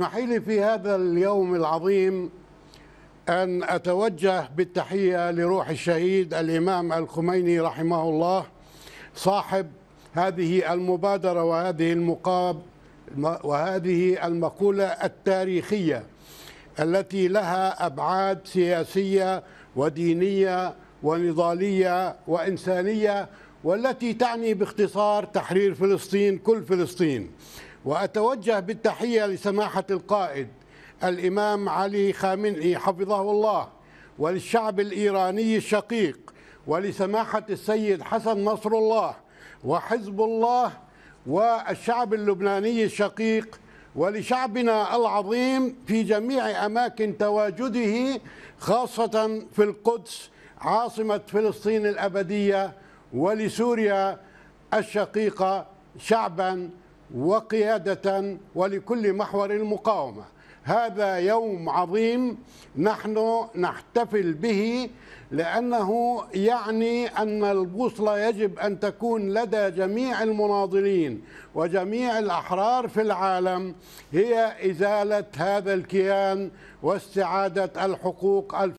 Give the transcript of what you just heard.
اسمحي لي في هذا اليوم العظيم أن أتوجه بالتحية لروح الشهيد الإمام الخميني رحمه الله صاحب هذه المبادرة وهذه المقاب وهذه المقولة التاريخية التي لها أبعاد سياسية ودينية ونضالية وإنسانية والتي تعني باختصار تحرير فلسطين كل فلسطين وأتوجه بالتحية لسماحة القائد الإمام علي خامنئي حفظه الله وللشعب الإيراني الشقيق ولسماحة السيد حسن نصر الله وحزب الله والشعب اللبناني الشقيق ولشعبنا العظيم في جميع أماكن تواجده خاصة في القدس عاصمة فلسطين الأبدية ولسوريا الشقيقة شعباً وقيادة ولكل محور المقاومة هذا يوم عظيم نحن نحتفل به لأنه يعني أن البوصلة يجب أن تكون لدى جميع المناضلين وجميع الأحرار في العالم هي إزالة هذا الكيان واستعادة الحقوق